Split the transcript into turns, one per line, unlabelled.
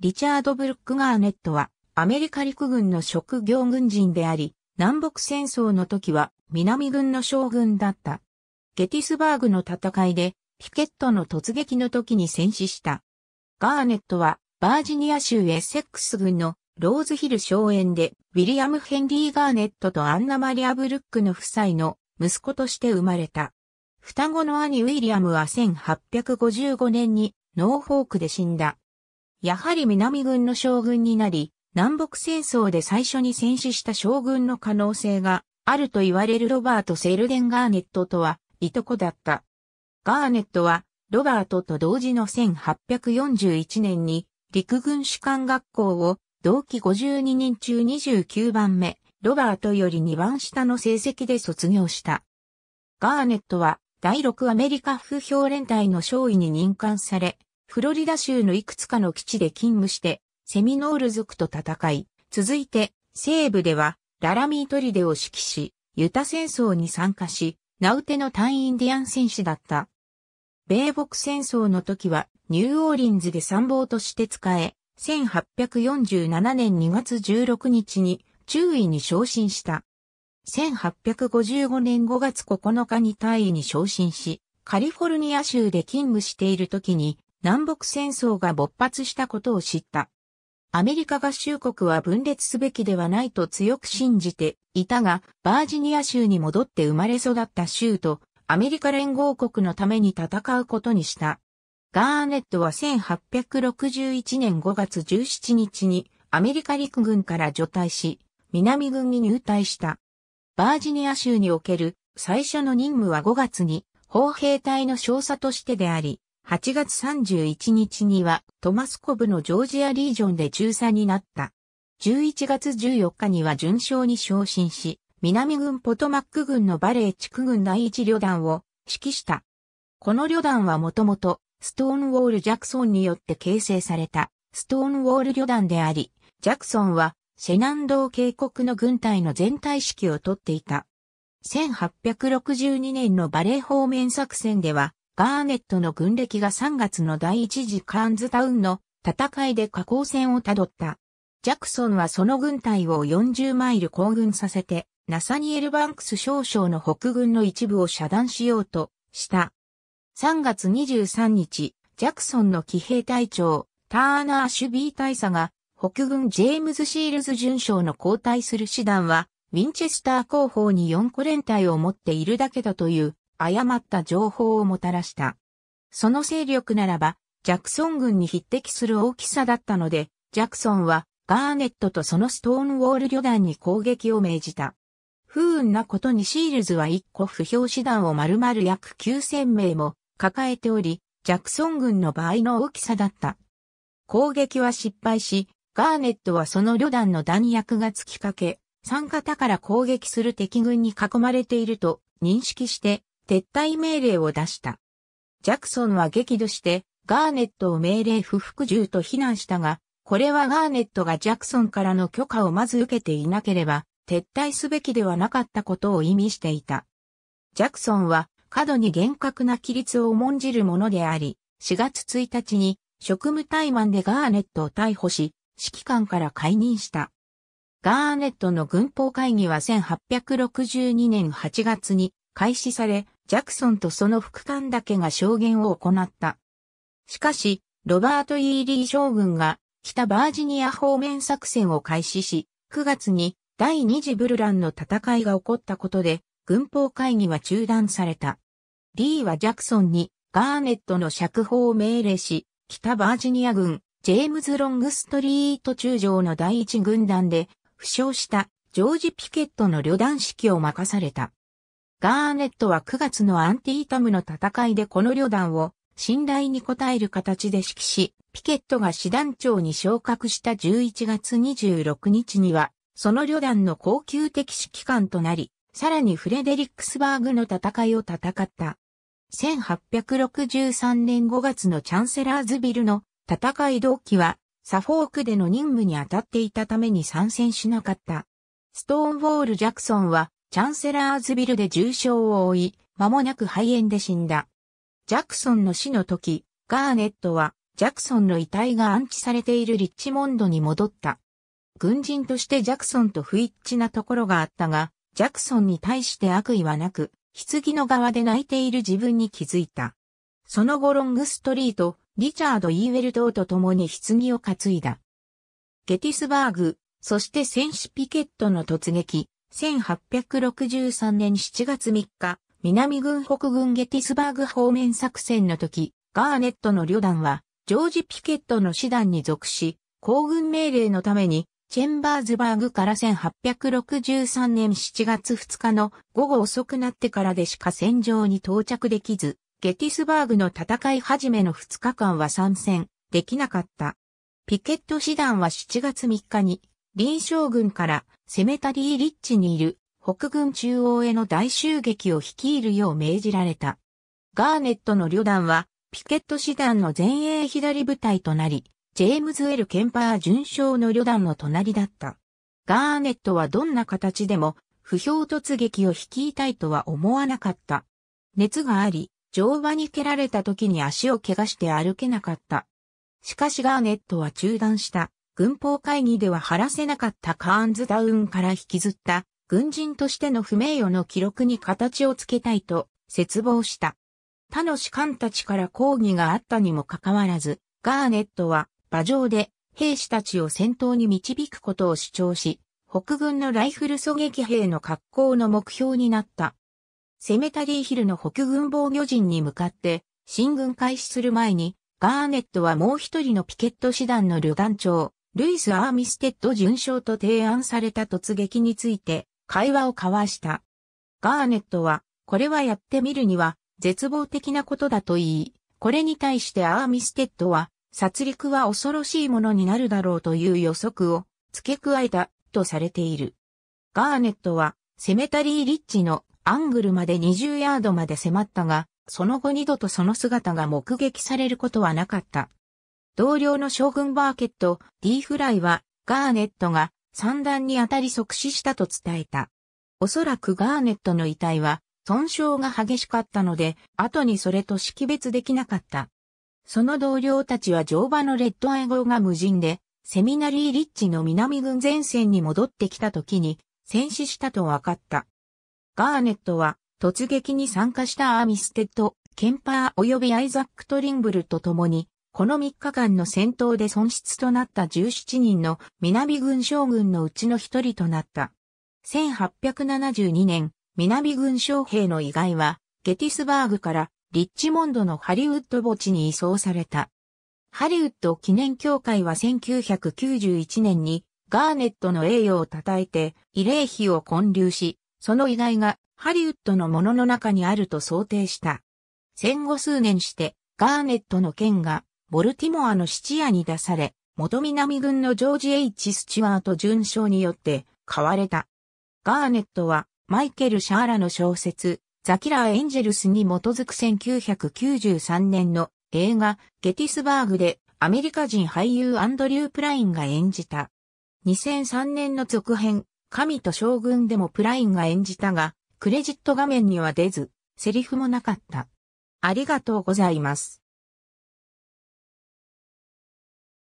リチャード・ブルック・ガーネットは、アメリカ陸軍の職業軍人であり、南北戦争の時は南軍の将軍だった。ゲティスバーグの戦いで、ピケットの突撃の時に戦死した。ガーネットは、バージニア州エセックス軍のローズヒル荘園で、ウィリアム・ヘンリー・ガーネットとアンナ・マリア・ブルックの夫妻の息子として生まれた。双子の兄ウィリアムは1855年にノーフォークで死んだ。やはり南軍の将軍になり、南北戦争で最初に戦死した将軍の可能性があると言われるロバート・セルデン・ガーネットとは、いとこだった。ガーネットは、ロバートと同時の1841年に、陸軍士官学校を、同期52人中29番目、ロバートより2番下の成績で卒業した。ガーネットは、第6アメリカ風評連隊の少尉に任官され、フロリダ州のいくつかの基地で勤務して、セミノール族と戦い、続いて、西部では、ララミートリデを指揮し、ユタ戦争に参加し、ナウテの単インディアン戦士だった。米北戦争の時は、ニューオーリンズで参謀として使え、1847年2月16日に、中尉に昇進した。1855年5月9日に大尉に昇進し、カリフォルニア州で勤務している時に、南北戦争が勃発したことを知った。アメリカ合衆国は分裂すべきではないと強く信じていたが、バージニア州に戻って生まれ育った州とアメリカ連合国のために戦うことにした。ガーネットは1861年5月17日にアメリカ陸軍から除隊し、南軍に入隊した。バージニア州における最初の任務は5月に砲兵隊の少佐としてであり、8月31日にはトマスコブのジョージアリージョンで中佐になった。11月14日には順将に昇進し、南軍ポトマック軍のバレー地区軍第一旅団を指揮した。この旅団はもともとストーンウォール・ジャクソンによって形成されたストーンウォール旅団であり、ジャクソンはシェナンドー渓谷の軍隊の全体指揮をとっていた。1862年のバレー方面作戦では、ガーネットの軍歴が3月の第一次カーンズタウンの戦いで下降線をたどった。ジャクソンはその軍隊を40マイル行軍させて、ナサニエル・バンクス少将の北軍の一部を遮断しようとした。3月23日、ジャクソンの騎兵隊長、ターナー・シュビー大佐が、北軍ジェームズ・シールズ准将の交代する師団は、ウィンチェスター後方に4個連隊を持っているだけだという誤った情報をもたらした。その勢力ならば、ジャクソン軍に匹敵する大きさだったので、ジャクソンはガーネットとそのストーンウォール旅団に攻撃を命じた。不運なことにシールズは一個不評師団を丸々約9000名も抱えており、ジャクソン軍の場合の大きさだった。攻撃は失敗し、ガーネットはその旅団の弾薬が突きかけ、参加から攻撃する敵軍に囲まれていると認識して撤退命令を出した。ジャクソンは激怒して、ガーネットを命令不服従と非難したが、これはガーネットがジャクソンからの許可をまず受けていなければ、撤退すべきではなかったことを意味していた。ジャクソンは、過度に厳格な規律を重んじるものであり、4月1日に職務怠慢でガーネットを逮捕し、指揮官から解任した。ガーネットの軍法会議は1862年8月に開始され、ジャクソンとその副官だけが証言を行った。しかし、ロバート・イーリー将軍が北バージニア方面作戦を開始し、9月に第二次ブルランの戦いが起こったことで、軍法会議は中断された。リーはジャクソンにガーネットの釈放を命令し、北バージニア軍、ジェームズ・ロングストリート中将の第一軍団で、負傷したジョージ・ピケットの旅団指揮を任された。ガーネットは9月のアンティータムの戦いでこの旅団を信頼に応える形で指揮し、ピケットが師団長に昇格した11月26日には、その旅団の高級的指揮官となり、さらにフレデリックスバーグの戦いを戦った。1863年5月のチャンセラーズビルの戦い同期は、サフォークでの任務に当たっていたために参戦しなかった。ストーンウォール・ジャクソンは、チャンセラーズビルで重傷を負い、間もなく肺炎で死んだ。ジャクソンの死の時、ガーネットは、ジャクソンの遺体が安置されているリッチモンドに戻った。軍人としてジャクソンと不一致なところがあったが、ジャクソンに対して悪意はなく、棺の側で泣いている自分に気づいた。その後ロングストリート、リチャード・イーウェルトと共に棺を担いだ。ゲティスバーグ、そして戦士ピケットの突撃、1863年7月3日、南軍北軍ゲティスバーグ方面作戦の時、ガーネットの旅団は、ジョージ・ピケットの師団に属し、行軍命令のために、チェンバーズバーグから1863年7月2日の午後遅くなってからでしか戦場に到着できず、ゲティスバーグの戦い始めの2日間は参戦できなかった。ピケット師団は7月3日に林将軍から攻めたリー・リッチにいる北軍中央への大襲撃を率いるよう命じられた。ガーネットの旅団はピケット師団の前衛左部隊となり、ジェームズ・エル・ケンパー準将の旅団の隣だった。ガーネットはどんな形でも不評突撃を率いたいとは思わなかった。熱があり、乗馬に蹴られた時に足を怪我して歩けなかった。しかしガーネットは中断した。軍法会議では晴らせなかったカーンズダウンから引きずった軍人としての不名誉の記録に形をつけたいと絶望した。他の士官たちから抗議があったにもかかわらず、ガーネットは馬上で兵士たちを戦闘に導くことを主張し、北軍のライフル狙撃兵の格好の目標になった。セメタリーヒルの北軍防御陣に向かって、進軍開始する前に、ガーネットはもう一人のピケット師団の旅団長、ルイス・アーミステッド巡将と提案された突撃について会話を交わした。ガーネットは、これはやってみるには絶望的なことだと言い、これに対してアーミステッドは、殺戮は恐ろしいものになるだろうという予測を付け加えたとされている。ガーネットは、セメタリー・リッチのアングルまで20ヤードまで迫ったが、その後二度とその姿が目撃されることはなかった。同僚の将軍バーケット、D フライは、ガーネットが三段に当たり即死したと伝えた。おそらくガーネットの遺体は、損傷が激しかったので、後にそれと識別できなかった。その同僚たちは乗馬のレッドアイ号が無人で、セミナリーリッチの南軍前線に戻ってきた時に、戦死したと分かった。ガーネットは、突撃に参加したアーミステッド、ケンパー及びアイザック・トリンブルと共に、この3日間の戦闘で損失となった17人の南軍将軍のうちの一人となった。1872年、南軍将兵の遺骸は、ゲティスバーグからリッチモンドのハリウッド墓地に移送された。ハリウッド記念協会は1991年にガーネットの栄誉を称えて慰霊碑を建立し、その遺骸がハリウッドのものの中にあると想定した。戦後数年してガーネットの剣がボルティモアの質屋に出され、元南軍のジョージ・ H・ スチュワート准将によって買われた。ガーネットはマイケル・シャーラの小説、ザ・キラー・エンジェルスに基づく1993年の映画、ゲティスバーグでアメリカ人俳優アンドリュー・プラインが演じた。2003年の続編、神と将軍でもプラインが演じたが、クレジット画面には出ず、セリフもなかった。ありがとうございます。